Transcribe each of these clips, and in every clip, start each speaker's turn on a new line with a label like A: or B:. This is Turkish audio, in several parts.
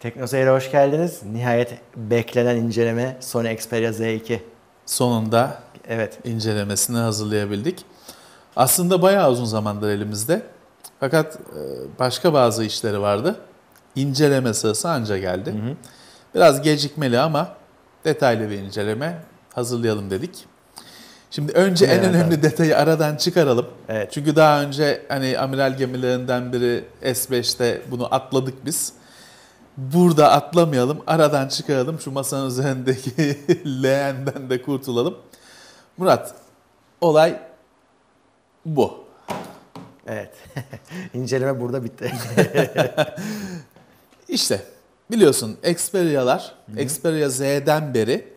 A: Teknoseyir'e hoş geldiniz. Nihayet beklenen inceleme Sony Xperia Z2. Sonunda evet incelemesini hazırlayabildik. Aslında bayağı
B: uzun zamandır elimizde. Fakat e, başka bazı işleri vardı. İnceleme sırası anca geldi. Hı hı. Biraz gecikmeli ama detaylı bir inceleme hazırlayalım dedik. Şimdi önce evet, en önemli evet. detayı aradan çıkaralım. Evet. Çünkü daha önce hani amiral gemilerinden biri S5'te bunu atladık biz burada atlamayalım, aradan çıkaralım, şu masanın üzerindeki leğenden de kurtulalım. Murat, olay bu. Evet, inceleme burada bitti. İşte, biliyorsun Xperia'lar, Xperia Z'den beri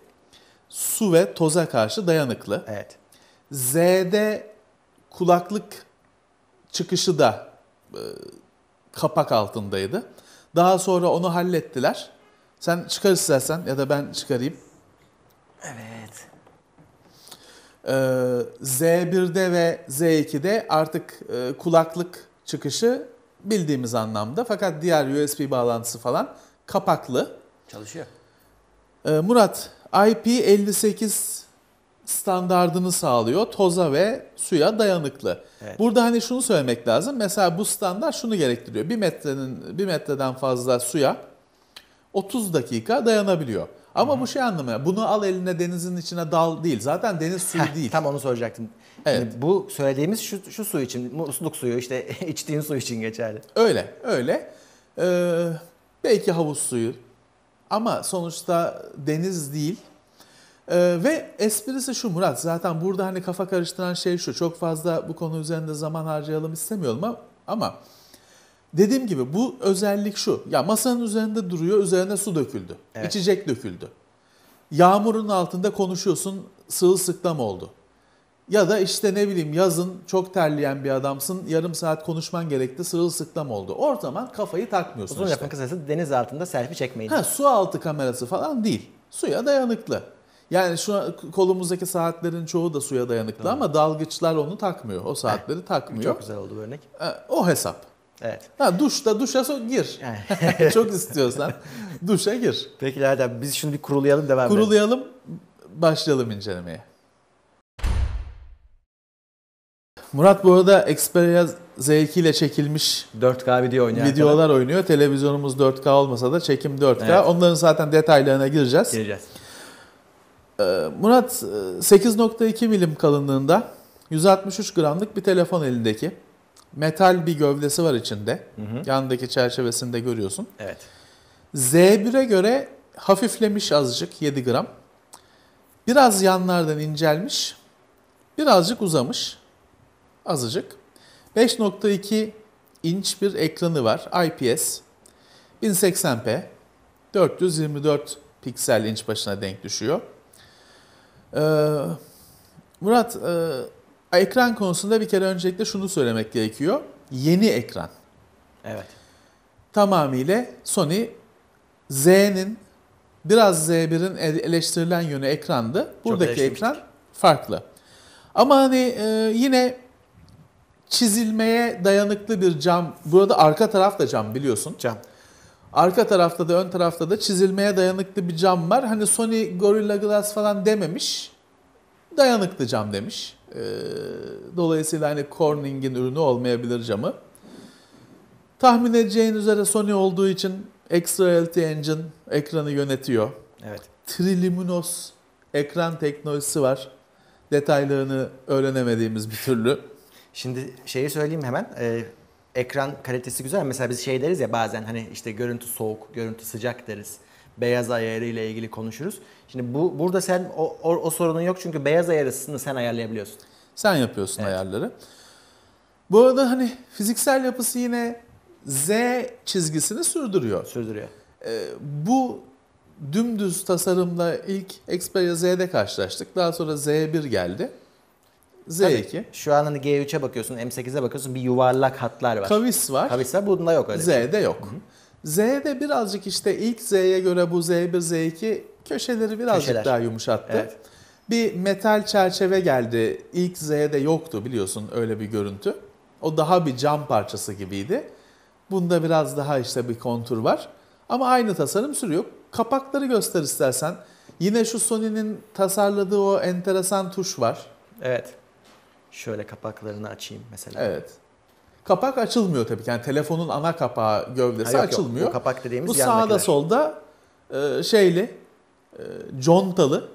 B: su ve toza karşı dayanıklı. Evet. Z'de kulaklık çıkışı da e, kapak altındaydı. Daha sonra onu hallettiler. Sen çıkar istersen ya da ben çıkarayım.
A: Evet.
B: Ee, Z1'de ve Z2'de artık e, kulaklık çıkışı bildiğimiz anlamda. Fakat diğer USB bağlantısı falan kapaklı. Çalışıyor. Ee, Murat IP58 standardını sağlıyor. Toza ve suya dayanıklı. Evet. Burada hani şunu söylemek lazım. Mesela bu standart şunu gerektiriyor. Bir metrenin bir metreden fazla suya 30 dakika dayanabiliyor. Ama hı bu şey anlamıyor. Bunu al eline denizin
A: içine dal değil. Zaten deniz suyu Heh, değil. Tam onu soracaktım. Evet. Şimdi bu söylediğimiz şu, şu su için, musluk suyu işte içtiğin su için geçerli. Öyle, öyle. Ee,
B: belki havuz suyu. Ama sonuçta deniz değil ee, ve esprisi şu Murat zaten burada hani kafa karıştıran şey şu çok fazla bu konu üzerinde zaman harcayalım istemiyorum ama, ama dediğim gibi bu özellik şu ya masanın üzerinde duruyor üzerine su döküldü evet. içecek döküldü yağmurun altında konuşuyorsun sığılsıklam oldu ya da işte ne bileyim yazın çok terleyen bir adamsın yarım saat konuşman gerekti sırılsıklam oldu. Ortama kafayı takmıyorsun Uzun işte. lafın kısası
A: deniz altında selfie çekmeyin. Ha,
B: su altı kamerası falan değil. Suya dayanıklı. Yani şu kolumuzdaki saatlerin çoğu da suya dayanıklı Doğru. ama dalgıçlar onu takmıyor. O saatleri eh, takmıyor.
A: Çok güzel oldu bu örnek. Eh, o hesap. Evet. Ha duşta duşa so gir. Çok istiyorsan duşa gir. Peki Erdem biz şimdi bir kurulayalım devam edelim. Kurulayalım
B: edelim. başlayalım incelemeye. Murat bu arada Xperia Z2 ile çekilmiş 4K video oynuyor. Videolar falan. oynuyor. Televizyonumuz 4K olmasa da çekim 4K. Evet. Onların zaten detaylarına gireceğiz. Gireceğiz. Ee, Murat 8.2 e, milim kalınlığında 163 gramlık bir telefon elindeki. Metal bir gövdesi var içinde. Hı hı. Yandaki çerçevesinde görüyorsun. Evet. Z1'e göre hafiflemiş azıcık 7 gram. Biraz yanlardan incelmiş. Birazcık uzamış. Azıcık. 5.2 inç bir ekranı var. IPS. 1080p. 424 piksel inç başına denk düşüyor. Ee, Murat, e, ekran konusunda bir kere öncelikle şunu söylemek gerekiyor. Yeni ekran. Evet. Tamamıyla Sony Z'nin biraz Z1'in eleştirilen yönü ekrandı. Buradaki ekran farklı. Ama hani e, yine çizilmeye dayanıklı bir cam. Burada arka taraf da cam biliyorsun. Cam. Arka tarafta da ön tarafta da çizilmeye dayanıklı bir cam var. Hani Sony Gorilla Glass falan dememiş. Dayanıklı cam demiş. Ee, dolayısıyla hani Corning'in ürünü olmayabilir camı. Tahmin edeceğin üzere Sony olduğu için Extra Reality Engine ekranı yönetiyor. Evet. Trilimunos ekran
A: teknolojisi var. Detaylarını öğrenemediğimiz bir türlü. Şimdi şeyi söyleyeyim hemen. Ee, ekran kalitesi güzel. Mesela biz şey deriz ya bazen hani işte görüntü soğuk, görüntü sıcak deriz. Beyaz ayarı ile ilgili konuşuruz. Şimdi bu burada sen o, o, o sorunun yok çünkü beyaz ayarısını sen ayarlayabiliyorsun. Sen yapıyorsun evet. ayarları.
B: Bu arada hani fiziksel yapısı yine Z çizgisini sürdürüyor. Sürdürüyor. Ee, bu dümdüz tasarımla ilk Xperia Z'de
A: karşılaştık. Daha sonra Z1 geldi. Z2. Tabii. Şu an hani G3'e bakıyorsun, M8'e bakıyorsun bir yuvarlak hatlar var. Kavis var. Kavis var. Bunda yok öyle. Şey. Z'de şey. yok.
B: Hı-hı. Z'de birazcık işte ilk Z'ye göre bu Z1, Z2 köşeleri birazcık Köşeler. daha
A: yumuşattı. Evet.
B: Bir metal çerçeve geldi. İlk Z'de yoktu biliyorsun öyle bir görüntü. O daha bir cam parçası gibiydi. Bunda biraz daha işte bir kontur var. Ama aynı tasarım sürüyor. Kapakları göster istersen. Yine şu Sony'nin tasarladığı o enteresan tuş var. Evet. Şöyle kapaklarını açayım mesela. Evet. Kapak açılmıyor tabii ki. Yani telefonun ana kapağı gövdesi ha, yok, açılmıyor. Yok, kapak dediğimiz Bu sağda yandakiler. solda e, şeyli e, contalı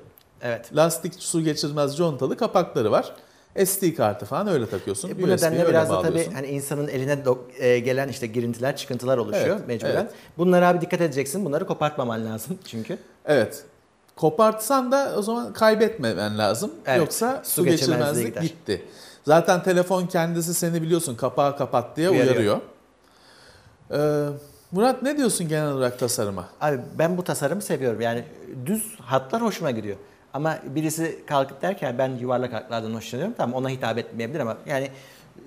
B: Evet. Lastik su geçirmez contalı kapakları var. SD kartı falan öyle takıyorsun. E, bu nedenle biraz da tabii hani
A: insanın eline do- e, gelen işte girintiler, çıkıntılar oluşuyor evet, mecburen. Evet. Bunlara abi dikkat edeceksin. Bunları kopartmaman lazım çünkü. Evet. Kopartsan da o zaman
B: kaybetmemen lazım. Evet, Yoksa su, geçirmezlik gider. gitti. Zaten telefon kendisi seni
A: biliyorsun kapağı kapat diye uyarıyor. uyarıyor. Ee, Murat ne diyorsun genel olarak tasarıma? Abi ben bu tasarımı seviyorum. Yani düz hatlar hoşuma gidiyor. Ama birisi kalkıp derken ben yuvarlak hatlardan hoşlanıyorum. Tamam ona hitap etmeyebilir ama yani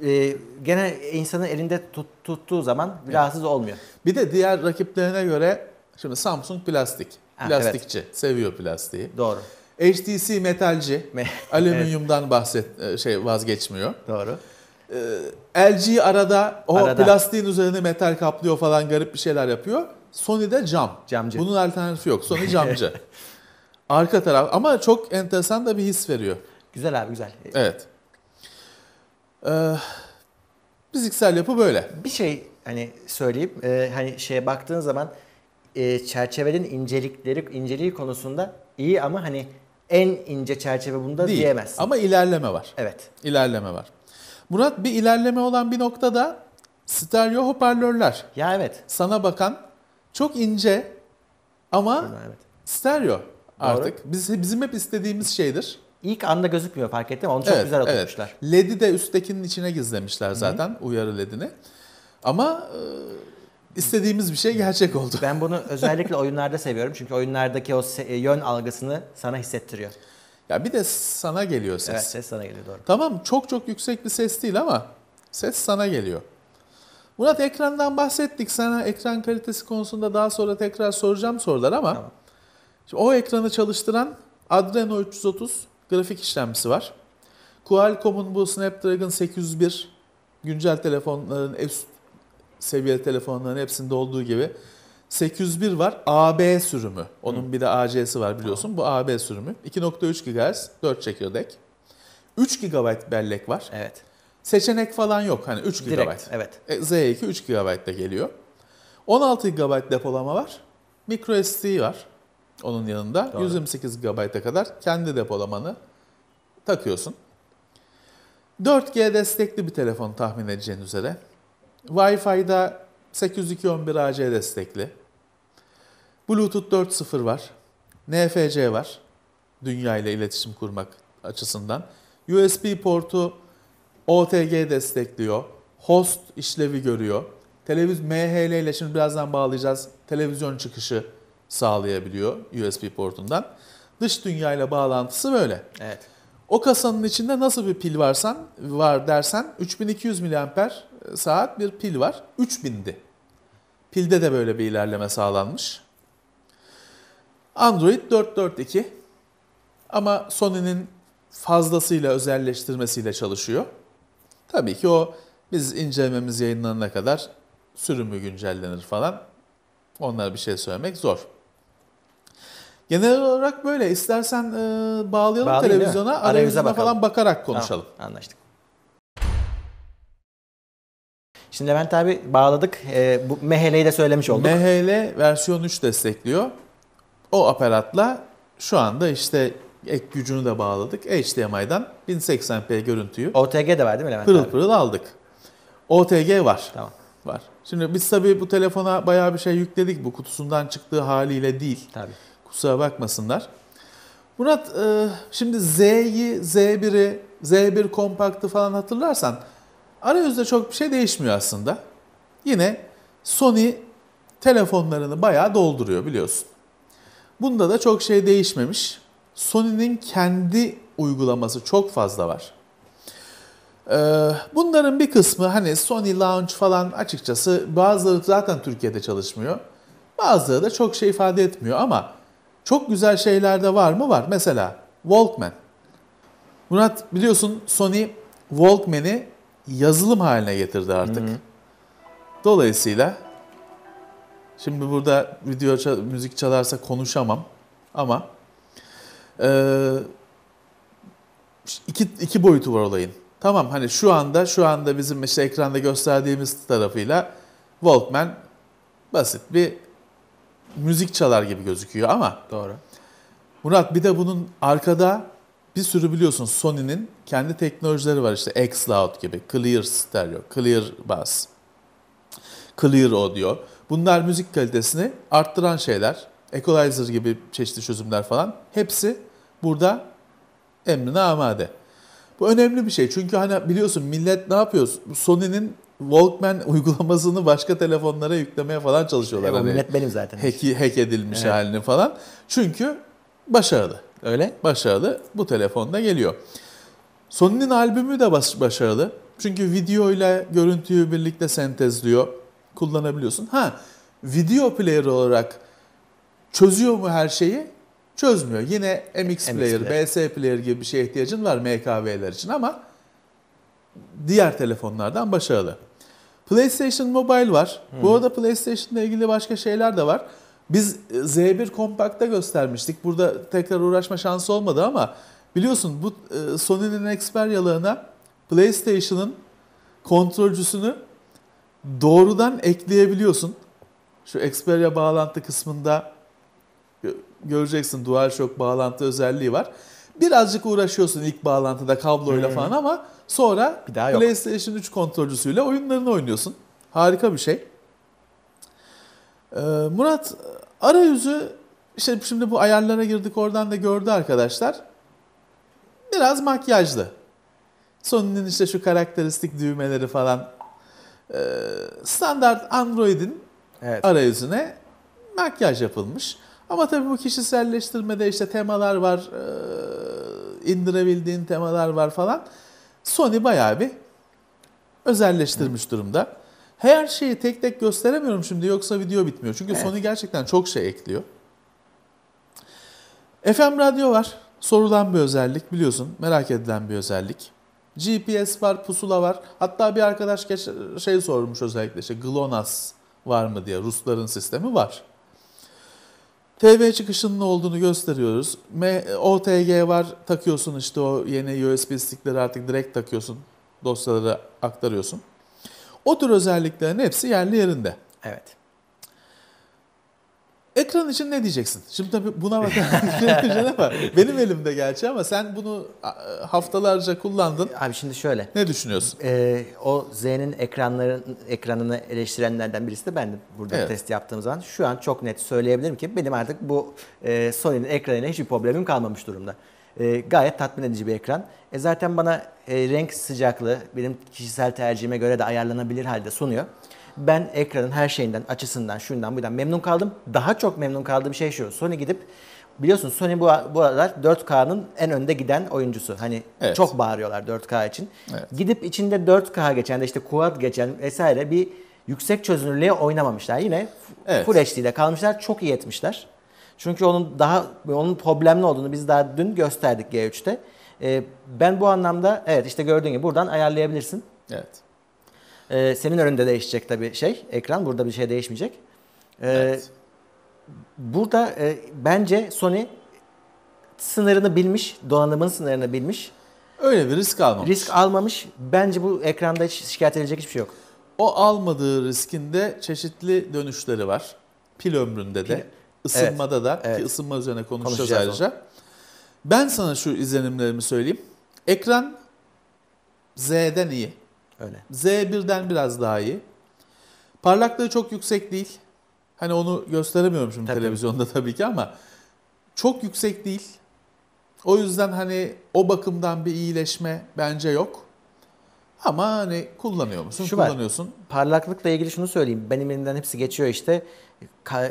A: e, gene insanın elinde tut, tuttuğu zaman evet. rahatsız olmuyor. Bir de diğer rakiplerine göre şimdi Samsung plastik. Plastikçi.
B: Evet. Seviyor plastiği. Doğru. HTC metalci. Alüminyumdan bahset e, şey vazgeçmiyor. Doğru. Ee, LG arada o oh, arada. plastiğin üzerine metal kaplıyor falan garip bir şeyler yapıyor. Sony de cam. Camcı. Bunun alternatifi yok. Sony camcı. Arka taraf ama çok
A: enteresan da bir his veriyor. Güzel abi güzel. Evet. Ee, fiziksel yapı böyle. Bir şey hani söyleyeyim. Ee, hani şeye baktığın zaman e, çerçevenin incelikleri inceliği konusunda iyi ama hani en ince çerçeve bunda Değil. diyemezsin. Ama ilerleme var. Evet. İlerleme var. Murat bir ilerleme
B: olan bir nokta da stereo hoparlörler. Ya evet. Sana bakan çok ince ama evet. stereo artık. Doğru. Biz, bizim hep istediğimiz
A: şeydir. İlk anda gözükmüyor fark ettim. Onu çok evet, güzel oturmuşlar.
B: Evet. LED'i de üsttekinin içine gizlemişler
A: zaten Hı-hı. uyarı LED'ini. Ama e, istediğimiz bir şey gerçek oldu. Ben bunu özellikle oyunlarda seviyorum. Çünkü oyunlardaki o e, yön algısını sana hissettiriyor. Ya bir de sana geliyor ses. Evet ses sana geliyor doğru. Tamam çok çok yüksek bir ses değil ama
B: ses sana geliyor. Murat ekrandan bahsettik. Sana ekran kalitesi konusunda daha sonra tekrar soracağım sorular ama tamam. şimdi o ekranı çalıştıran Adreno 330 grafik işlemcisi var. Qualcomm'un bu Snapdragon 801 güncel telefonların üst e, seviyeli telefonların hepsinde olduğu gibi 801 var AB sürümü. Onun Hı. bir de AC'si var biliyorsun. Bu AB sürümü. 2.3 GHz 4 çekirdek. 3 GB bellek var. Evet. Seçenek falan yok. Hani 3 GB. evet. Z2 3 GB de geliyor. 16 GB depolama var. Micro SD var onun yanında. Doğru. 128 GB'a kadar kendi depolamanı takıyorsun. 4G destekli bir telefon tahmin edeceğin üzere. Wi-Fi'da 802.11 AC destekli. Bluetooth 4.0 var. NFC var. Dünya ile iletişim kurmak açısından. USB portu OTG destekliyor. Host işlevi görüyor. Televiz MHL ile şimdi birazdan bağlayacağız. Televizyon çıkışı sağlayabiliyor USB portundan. Dış dünya ile bağlantısı böyle. Evet. O kasanın içinde nasıl bir pil varsan var dersen 3200 miliamper e, saat bir pil var. 3000'di. Pilde de böyle bir ilerleme sağlanmış. Android 4.4.2 ama Sony'nin fazlasıyla özelleştirmesiyle çalışıyor. Tabii ki o biz incelememiz yayınlanana kadar sürümü güncellenir falan. Onlara bir şey söylemek zor. Genel olarak böyle. İstersen e, bağlayalım
A: Bağlayayım televizyona. Arayüzüne falan bakarak konuşalım. Tamam, anlaştık. Şimdi Levent abi bağladık. E, bu MHL'yi de söylemiş olduk. MHL versiyon 3 destekliyor. O aparatla şu anda işte ek
B: gücünü de bağladık. HDMI'dan 1080p görüntüyü. OTG de var değil mi Levent pırıl abi? Pırıl pırıl aldık. OTG var. Tamam. Var. Şimdi biz tabii bu telefona bayağı bir şey yükledik. Bu kutusundan çıktığı haliyle değil. Tabii. Kusura bakmasınlar. Murat e, şimdi Z'yi, Z1'i, Z1 kompaktı falan hatırlarsan arayüzde çok bir şey değişmiyor aslında. Yine Sony telefonlarını bayağı dolduruyor biliyorsun. Bunda da çok şey değişmemiş. Sony'nin kendi uygulaması çok fazla var. E, bunların bir kısmı hani Sony Launch falan açıkçası bazıları zaten Türkiye'de çalışmıyor. Bazıları da çok şey ifade etmiyor ama çok güzel şeyler de var mı? Var. Mesela Walkman. Murat biliyorsun Sony Walkman'i yazılım haline getirdi artık. Hı hı. Dolayısıyla şimdi burada video müzik çalarsa konuşamam ama e, iki, iki boyutu var olayın. Tamam hani şu anda şu anda bizim işte ekranda gösterdiğimiz tarafıyla Walkman basit bir müzik çalar gibi gözüküyor ama doğru. Murat bir de bunun arkada bir sürü biliyorsun Sony'nin kendi teknolojileri var işte xCloud gibi, Clear Stereo, Clear Bass, Clear Audio. Bunlar müzik kalitesini arttıran şeyler. Equalizer gibi çeşitli çözümler falan. Hepsi burada emrine amade. Bu önemli bir şey. Çünkü hani biliyorsun millet ne yapıyoruz? Sony'nin Walkman uygulamasını başka telefonlara yüklemeye falan çalışıyorlar. Evet, hani millet benim zaten. Hack, hack edilmiş evet. halini falan. Çünkü başarılı. Öyle? Başarılı. Bu telefonda geliyor. Sony'nin albümü de başarılı. Çünkü video ile görüntüyü birlikte sentezliyor. Kullanabiliyorsun. Ha, video player olarak çözüyor mu her şeyi? Çözmüyor. Yine MX, e, MX player, player, BS player gibi bir şeye ihtiyacın var MKV'ler için ama diğer telefonlardan başarılı. PlayStation Mobile var. Hmm. Bu arada PlayStation ile ilgili başka şeyler de var. Biz e, Z1 Compact'ta göstermiştik. Burada tekrar uğraşma şansı olmadı ama biliyorsun bu e, Sony'nin Xperia'larına PlayStation'ın kontrolcüsünü doğrudan ekleyebiliyorsun. Şu Xperia bağlantı kısmında göreceksin DualShock bağlantı özelliği var. Birazcık uğraşıyorsun ilk bağlantıda kabloyla hmm. falan ama sonra bir daha yok. PlayStation 3 kontrolcüsüyle oyunlarını oynuyorsun. Harika bir şey. Ee, Murat arayüzü işte şimdi bu ayarlara girdik oradan da gördü arkadaşlar. Biraz makyajlı. Sony'nin işte şu karakteristik düğmeleri falan ee, standart Android'in
A: evet. arayüzüne
B: makyaj yapılmış. Ama tabii bu kişiselleştirmede işte temalar var, e, indirebildiğin temalar var falan. Sony bayağı bir özelleştirmiş durumda. Her şeyi tek tek gösteremiyorum şimdi yoksa video bitmiyor. Çünkü evet. Sony gerçekten çok şey ekliyor. FM radyo var. Sorulan bir özellik biliyorsun. Merak edilen bir özellik. GPS var, pusula var. Hatta bir arkadaş şey sormuş özellikle işte GLONASS var mı diye. Rusların sistemi var. TV çıkışının olduğunu gösteriyoruz. M OTG var takıyorsun işte o yeni USB stickleri artık direkt takıyorsun. Dosyalara aktarıyorsun. O tür özelliklerin hepsi yerli yerinde. Evet. Ekran için ne diyeceksin? Şimdi tabii buna bakacaksın şey ama benim elimde gerçi ama
A: sen bunu e, haftalarca kullandın. Abi şimdi şöyle. Ne düşünüyorsun? E, o Z'nin ekranların ekranını eleştirenlerden birisi de bendim burada evet. test yaptığım zaman. Şu an çok net söyleyebilirim ki benim artık bu e, Sony'nin ekranıyla hiçbir problemim kalmamış durumda. E, gayet tatmin edici bir ekran. E, zaten bana e, renk sıcaklığı benim kişisel tercihime göre de ayarlanabilir halde sunuyor ben ekranın her şeyinden, açısından, şundan, buradan memnun kaldım. Daha çok memnun kaldığım şey şu. Sony gidip biliyorsun Sony bu, bu aralar 4K'nın en önde giden oyuncusu. Hani evet. çok bağırıyorlar 4K için. Evet. Gidip içinde 4K geçen de işte Quad geçen vesaire bir yüksek çözünürlüğe oynamamışlar. Yine evet. Full HD'de kalmışlar. Çok iyi etmişler. Çünkü onun daha onun problemli olduğunu biz daha dün gösterdik G3'te. Ee, ben bu anlamda evet işte gördüğün gibi buradan ayarlayabilirsin. Evet. Ee, senin önünde değişecek tabii şey. Ekran burada bir şey değişmeyecek. Ee, evet. Burada e, bence Sony sınırını bilmiş, donanımın sınırını bilmiş. Öyle bir risk almamış. Risk almamış. Bence bu ekranda hiç şikayet edilecek hiçbir şey yok. O almadığı riskinde çeşitli dönüşleri var. Pil
B: ömründe de, Pil... ısınmada evet. da evet. ki ısınma üzerine konuşacağız, konuşacağız ayrıca. Onu. Ben sana şu izlenimlerimi söyleyeyim. Ekran Z'den iyi. Öyle. Z1'den biraz daha iyi. Parlaklığı çok yüksek değil. Hani onu gösteremiyorum şimdi tabii. televizyonda tabii ki ama çok yüksek değil. O yüzden
A: hani o bakımdan bir iyileşme bence yok. Ama hani kullanıyor musun? Şu Kullanıyorsun. Var, parlaklıkla ilgili şunu söyleyeyim. Benim elimden hepsi geçiyor işte.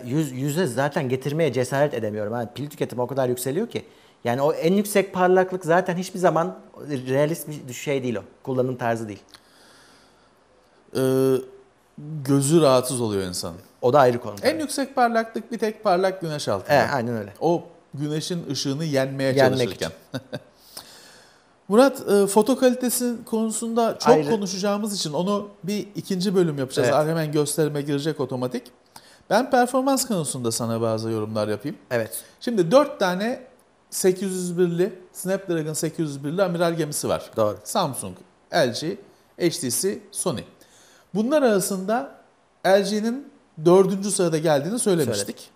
A: Yüz, yüze zaten getirmeye cesaret edemiyorum. Yani pil tüketimi o kadar yükseliyor ki. Yani o en yüksek parlaklık zaten hiçbir zaman realist bir şey değil o. Kullanım tarzı değil e, gözü rahatsız oluyor insan. O da ayrı konu. En
B: tabii. yüksek parlaklık bir tek parlak güneş altında. Evet aynen öyle. O güneşin ışığını yenmeye Yenmek çalışırken. Murat e, foto kalitesi konusunda çok Ayrı. konuşacağımız için onu bir ikinci bölüm yapacağız. Evet. Hemen gösterime girecek otomatik. Ben performans konusunda sana bazı yorumlar yapayım. Evet. Şimdi dört tane 801'li Snapdragon 801'li amiral gemisi var. Doğru. Samsung, LG, HTC, Sony. Bunlar arasında LG'nin dördüncü sırada geldiğini söylemiştik.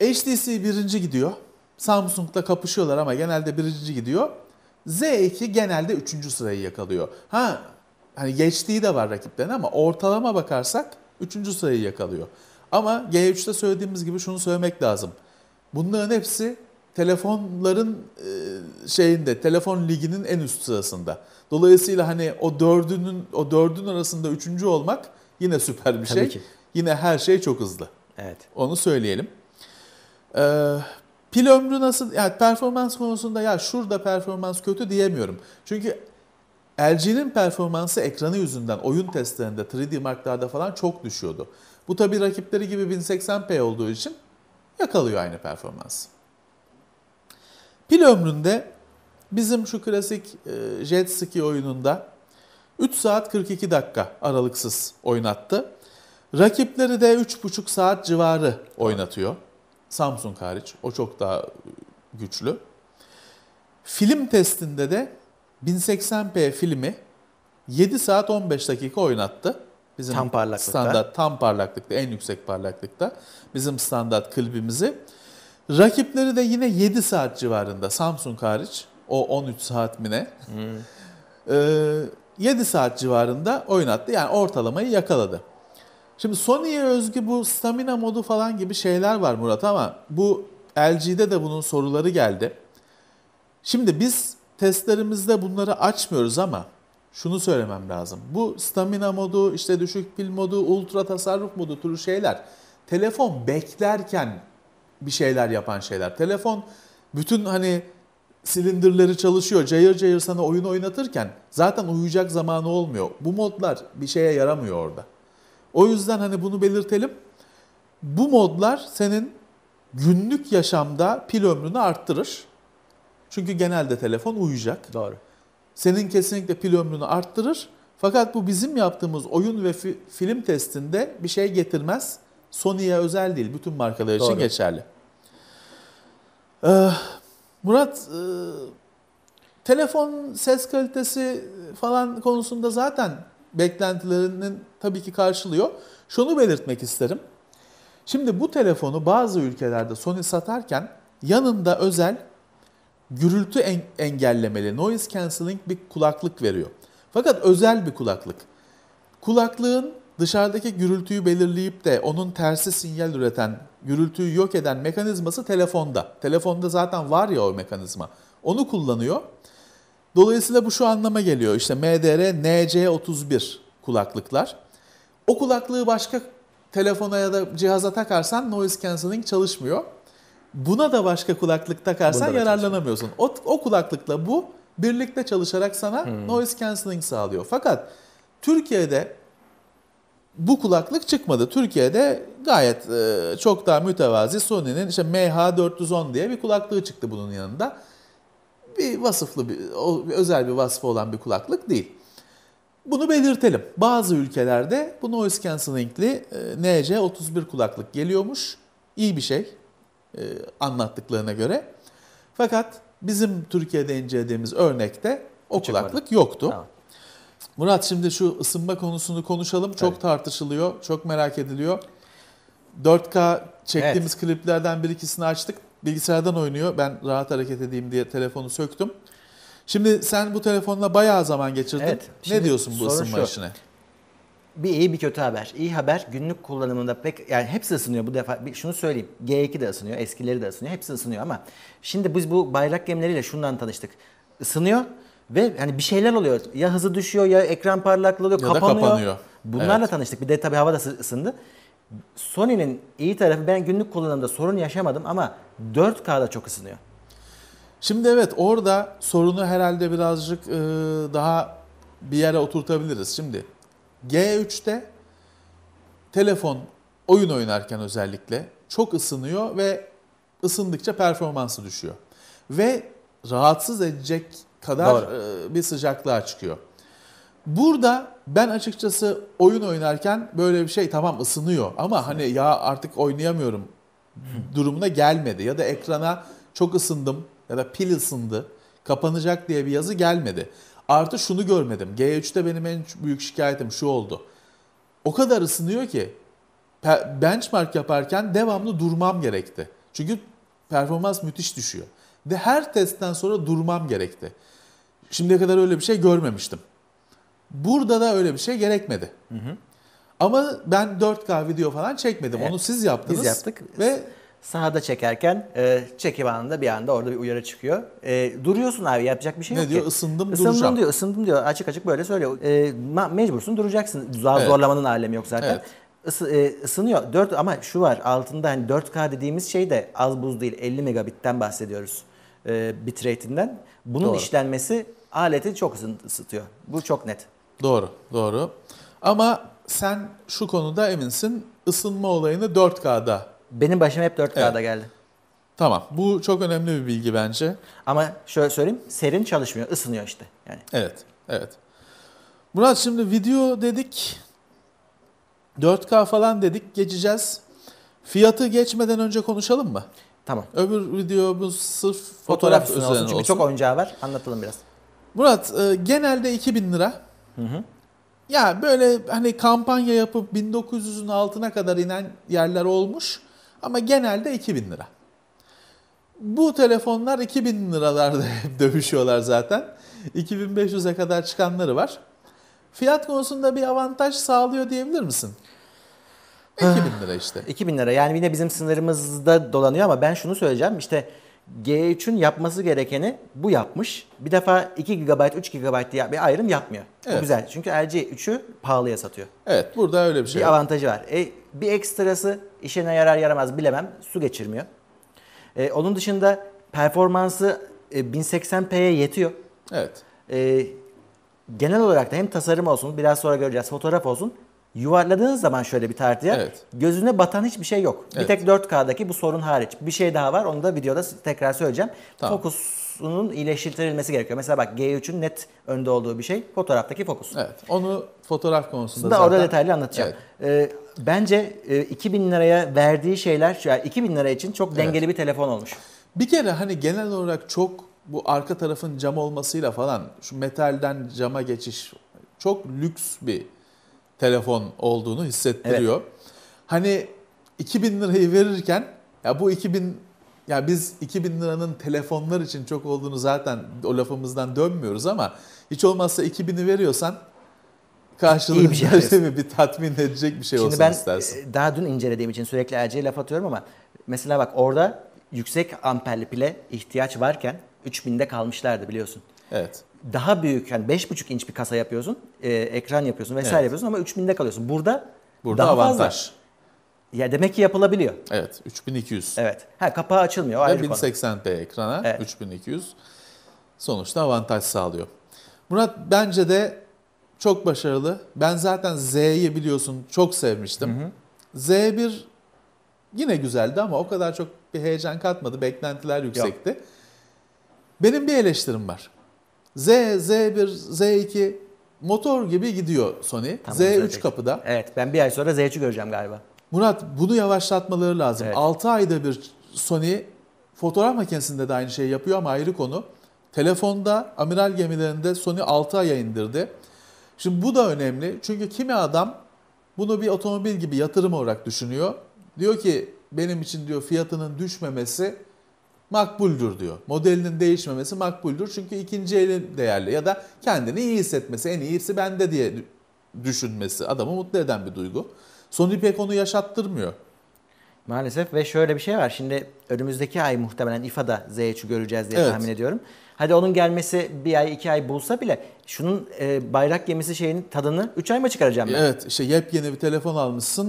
B: Söyledim. HTC birinci gidiyor. Samsung'da kapışıyorlar ama genelde birinci gidiyor. Z2 genelde üçüncü sırayı yakalıyor. Ha hani geçtiği de var rakipten ama ortalama bakarsak üçüncü sırayı yakalıyor. Ama G3'te söylediğimiz gibi şunu söylemek lazım. Bunların hepsi telefonların e, şeyinde, telefon liginin en üst sırasında. Dolayısıyla hani o dördünün o dördün arasında üçüncü olmak yine süper bir Tabii şey. Ki. Yine her şey çok hızlı. Evet. Onu söyleyelim. Ee, pil ömrü nasıl? Yani performans konusunda ya şurada performans kötü diyemiyorum. Çünkü LG'nin performansı ekranı yüzünden oyun testlerinde 3D Mark'larda falan çok düşüyordu. Bu tabi rakipleri gibi 1080p olduğu için yakalıyor aynı performansı. Pil ömründe bizim şu klasik e, jet ski oyununda 3 saat 42 dakika aralıksız oynattı. Rakipleri de 3,5 saat civarı oynatıyor. Samsung hariç o çok daha güçlü. Film testinde de 1080p filmi 7 saat 15 dakika oynattı. Bizim tam parlaklıkta. standart tam parlaklıkta en yüksek parlaklıkta bizim standart klibimizi Rakipleri de yine 7 saat civarında Samsung hariç. O 13 saat mi ne? Hmm. Ee, 7 saat civarında oynattı Yani ortalamayı yakaladı. Şimdi Sony'ye özgü bu stamina modu falan gibi şeyler var Murat ama bu LG'de de bunun soruları geldi. Şimdi biz testlerimizde bunları açmıyoruz ama şunu söylemem lazım. Bu stamina modu, işte düşük pil modu, ultra tasarruf modu türü şeyler telefon beklerken bir şeyler yapan şeyler. Telefon bütün hani silindirleri çalışıyor. Cayır cayır sana oyun oynatırken zaten uyuyacak zamanı olmuyor. Bu modlar bir şeye yaramıyor orada. O yüzden hani bunu belirtelim. Bu modlar senin günlük yaşamda pil ömrünü arttırır. Çünkü genelde telefon uyuyacak. Doğru. Senin kesinlikle pil ömrünü arttırır. Fakat bu bizim yaptığımız oyun ve fi- film testinde bir şey getirmez. Sony'ye özel değil. Bütün markalar için Doğru. geçerli. Ee, Murat e, telefon ses kalitesi falan konusunda zaten beklentilerinin tabii ki karşılıyor. Şunu belirtmek isterim. Şimdi bu telefonu bazı ülkelerde Sony satarken yanında özel gürültü en- engellemeli noise cancelling bir kulaklık veriyor. Fakat özel bir kulaklık. Kulaklığın dışarıdaki gürültüyü belirleyip de onun tersi sinyal üreten, gürültüyü yok eden mekanizması telefonda. Telefonda zaten var ya o mekanizma. Onu kullanıyor. Dolayısıyla bu şu anlama geliyor. İşte MDR NC31 kulaklıklar. O kulaklığı başka telefona ya da cihaza takarsan noise cancelling çalışmıyor. Buna da başka kulaklık takarsan yararlanamıyorsun. O, o kulaklıkla bu birlikte çalışarak sana hmm. noise cancelling sağlıyor. Fakat Türkiye'de bu kulaklık çıkmadı. Türkiye'de gayet e, çok daha mütevazi Sony'nin işte MH410 diye bir kulaklığı çıktı bunun yanında. Bir vasıflı, bir, özel bir vasfı olan bir kulaklık değil. Bunu belirtelim. Bazı ülkelerde bu noise cancelling'li e, NC31 kulaklık geliyormuş. İyi bir şey e, anlattıklarına göre. Fakat bizim Türkiye'de incelediğimiz örnekte o Hiç kulaklık yoktu. Tamam. Murat şimdi şu ısınma konusunu konuşalım. Çok evet. tartışılıyor, çok merak ediliyor. 4K çektiğimiz evet. kliplerden bir ikisini açtık. Bilgisayardan oynuyor. Ben rahat hareket edeyim diye
A: telefonu söktüm. Şimdi sen bu telefonla bayağı zaman geçirdin. Evet, ne diyorsun bu ısınma şu. işine? Bir iyi bir kötü haber. İyi haber günlük kullanımında pek yani hepsi ısınıyor bu defa. Şunu söyleyeyim. G2 de ısınıyor, eskileri de ısınıyor, hepsi ısınıyor ama şimdi biz bu bayrak gemileriyle şundan tanıştık. Isınıyor ve hani bir şeyler oluyor. Ya hızı düşüyor ya ekran parlaklığı oluyor, ya kapanıyor. Da kapanıyor. Bunlarla evet. tanıştık. Bir de tabii hava da ısındı. Sony'nin iyi tarafı ben günlük kullanımda sorun yaşamadım ama 4K'da çok ısınıyor. Şimdi evet orada sorunu herhalde birazcık e, daha bir yere oturtabiliriz.
B: Şimdi G3'te telefon oyun oynarken özellikle çok ısınıyor ve ısındıkça performansı düşüyor. Ve rahatsız edecek kadar Doğru. E, bir sıcaklığa çıkıyor. Burada ben açıkçası oyun oynarken böyle bir şey tamam ısınıyor ama hani ya artık oynayamıyorum durumuna gelmedi ya da ekrana çok ısındım ya da pil ısındı kapanacak diye bir yazı gelmedi. Artı şunu görmedim. G3'te benim en büyük şikayetim şu oldu. O kadar ısınıyor ki benchmark yaparken devamlı durmam gerekti. Çünkü performans müthiş düşüyor. Ve her testten sonra durmam gerekti. Şimdiye kadar öyle bir şey görmemiştim. Burada da öyle
A: bir şey gerekmedi. Hı hı. Ama ben 4K video falan çekmedim. Evet. Onu siz yaptınız. Biz yaptık. Ve sahada çekerken e, çekim anında bir anda orada bir uyarı çıkıyor. E, duruyorsun abi yapacak bir şey ne yok diyor, ki. Isındım, Isındım duracağım. diyor ısındım diyor açık açık böyle söylüyor. E, mecbursun duracaksın. Daha evet. zorlamanın alemi yok zaten. Evet. Is, e, ısınıyor. 4 ama şu var altında hani 4K dediğimiz şey de az buz değil 50 megabitten bahsediyoruz. E, bitrate'inden. Bunun Doğru. işlenmesi aleti çok ısıtıyor. Bu çok net. Doğru,
B: doğru. Ama sen şu konuda eminsin. Isınma olayını 4K'da.
A: Benim başım hep 4K'da evet. geldi. Tamam. Bu çok önemli bir bilgi bence. Ama şöyle söyleyeyim. Serin çalışmıyor. ısınıyor işte. Yani. Evet. Evet. Murat şimdi
B: video dedik. 4K falan dedik. Geçeceğiz. Fiyatı geçmeden önce konuşalım mı? Tamam. Öbür videomuz sırf fotoğraf, fotoğraf üzerine olsun. Çünkü olsun. çok oyuncağı var. Anlatalım biraz. Murat e, genelde 2000 lira. Hı hı. Ya böyle hani kampanya yapıp 1900'ün altına kadar inen yerler olmuş ama genelde 2000 lira. Bu telefonlar 2000 liralarda hep dövüşüyorlar zaten. 2500'e kadar çıkanları var. Fiyat
A: konusunda bir avantaj sağlıyor diyebilir misin? 2000 lira işte. 2000 lira yani yine bizim sınırımızda dolanıyor ama ben şunu söyleyeceğim işte G3'ün yapması gerekeni bu yapmış. Bir defa 2 GB, 3 GB diye bir ayrım yapmıyor. Evet. Bu güzel. Çünkü LG 3'ü pahalıya satıyor. Evet, burada öyle bir şey. Bir var. avantajı var. E, bir ekstrası işine yarar yaramaz bilemem. Su geçirmiyor. E, onun dışında performansı e, 1080p'ye yetiyor. Evet. E, genel olarak da hem tasarım olsun, biraz sonra göreceğiz, fotoğraf olsun yuvarladığınız zaman şöyle bir tartıya evet. gözüne batan hiçbir şey yok. Evet. Bir tek 4K'daki bu sorun hariç. Bir şey daha var onu da videoda tekrar söyleyeceğim. Tamam. Fokusunun iyileştirilmesi gerekiyor. Mesela bak G3'ün net önde olduğu bir şey fotoğraftaki fokus. Evet. Onu fotoğraf konusunda da zaten... orada detaylı anlatacağım. Evet. Ee, bence e, 2000 liraya verdiği şeyler yani 2000 lira için çok dengeli evet. bir telefon olmuş. Bir kere hani genel olarak çok bu
B: arka tarafın cam olmasıyla falan şu metalden cama geçiş çok lüks bir telefon olduğunu hissettiriyor. Evet. Hani 2000 lirayı verirken ya bu 2000 ya biz 2000 liranın telefonlar için çok olduğunu zaten o lafımızdan dönmüyoruz ama hiç olmazsa 2000'i veriyorsan karşılığında bir, şey değil bir tatmin edecek bir şey Şimdi olsun ben
A: istersin. E, daha dün incelediğim için sürekli Erce'ye laf atıyorum ama mesela bak orada yüksek amperli pile ihtiyaç varken 3000'de kalmışlardı biliyorsun. Evet daha büyük yani 5,5 inç bir kasa yapıyorsun, e, ekran yapıyorsun vesaire evet. yapıyorsun ama 3000'de kalıyorsun. Burada, Burada daha avantaj. fazla. Ya demek ki yapılabiliyor. Evet, 3200. Evet. Ha kapağı açılmıyor. Ve 1080p konu. ekrana evet. 3200
B: sonuçta avantaj sağlıyor. Murat bence de çok başarılı. Ben zaten Z'yi biliyorsun çok sevmiştim. Hı hı. Z1 yine güzeldi ama o kadar çok bir heyecan katmadı. Beklentiler yüksekti. Yok. Benim bir eleştirim var. Z, Z1, Z2 motor gibi gidiyor
A: Sony. Tamam, Z3 zaten. kapıda. Evet ben bir ay sonra Z3'ü göreceğim galiba.
B: Murat bunu yavaşlatmaları lazım. Evet. 6 ayda bir Sony fotoğraf makinesinde de aynı şeyi yapıyor ama ayrı konu. Telefonda amiral gemilerinde Sony 6 aya indirdi. Şimdi bu da önemli çünkü kimi adam bunu bir otomobil gibi yatırım olarak düşünüyor. Diyor ki benim için diyor fiyatının düşmemesi makbuldür diyor. Modelinin değişmemesi makbuldür çünkü ikinci elin değerli ya da kendini iyi hissetmesi, en iyisi bende diye
A: düşünmesi adamı mutlu eden bir duygu. Sony pek onu yaşattırmıyor. Maalesef ve şöyle bir şey var. Şimdi önümüzdeki ay muhtemelen İFA'da z göreceğiz diye evet. tahmin ediyorum. Hadi onun gelmesi bir ay iki ay bulsa bile şunun e, bayrak gemisi şeyinin tadını 3 ay mı çıkaracağım ben? Evet işte yepyeni bir telefon almışsın.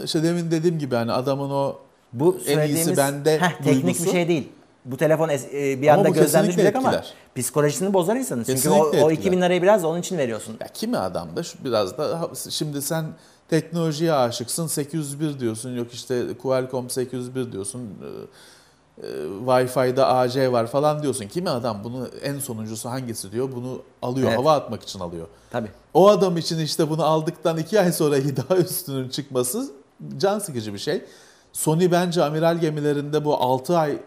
A: Ee, işte demin dediğim gibi hani adamın o bu en iyisi bende heh, teknik duygusu. bir şey değil. Bu telefon e, bir anda gözden düşecek ama psikolojisini bozar insanın. Çünkü o, etkiler. o 2000 lirayı biraz da onun için veriyorsun. Ya kimi adam da
B: biraz da şimdi sen teknolojiye aşıksın 801 diyorsun yok işte Qualcomm 801 diyorsun. E, e, Wi-Fi'da AC var falan diyorsun. Kimi adam bunu en sonuncusu hangisi diyor bunu alıyor evet. hava atmak için alıyor. Tabii. O adam için işte bunu aldıktan iki ay sonra daha üstünün çıkması can sıkıcı bir şey.
A: Sony bence amiral gemilerinde bu 6 ay e,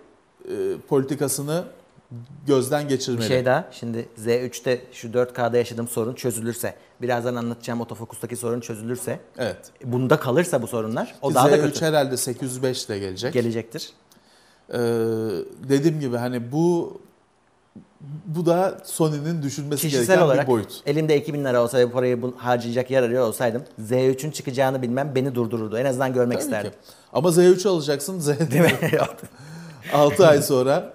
A: politikasını gözden geçirmeli. Bir şey daha. Şimdi Z3'te şu 4K'da yaşadığım sorun çözülürse, birazdan anlatacağım otofokus'taki sorun çözülürse, evet. bunda kalırsa bu sorunlar o Z3 daha da kötü. Z3 herhalde 805 de gelecek. Gelecektir. Ee, dediğim gibi hani bu
B: bu da Sony'nin düşünmesi Kişisel gereken olarak, bir boyut.
A: Elimde 2000 lira olsa ve parayı bu harcayacak yer arıyor olsaydım Z3'ün çıkacağını bilmem beni durdururdu. En azından görmek Tabii isterdim. Ki. Ama Z3 alacaksın Z Değil mi? 6 ay sonra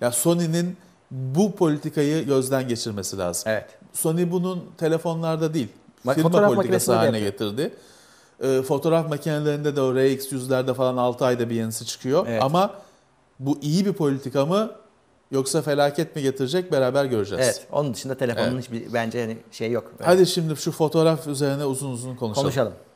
A: ya Sony'nin
B: bu politikayı gözden geçirmesi lazım. Evet. Sony bunun telefonlarda değil, Ma- firma fotoğraf politikası haline getirdi. E, fotoğraf makinelerinde de o RX100'lerde falan 6 ayda bir yenisi çıkıyor. Evet. Ama bu iyi bir politika mı Yoksa felaket
A: mi getirecek beraber göreceğiz. Evet. Onun dışında telefonun evet. hiçbir bence yani şey yok. Hadi
B: şimdi şu fotoğraf üzerine uzun uzun konuşalım. Konuşalım.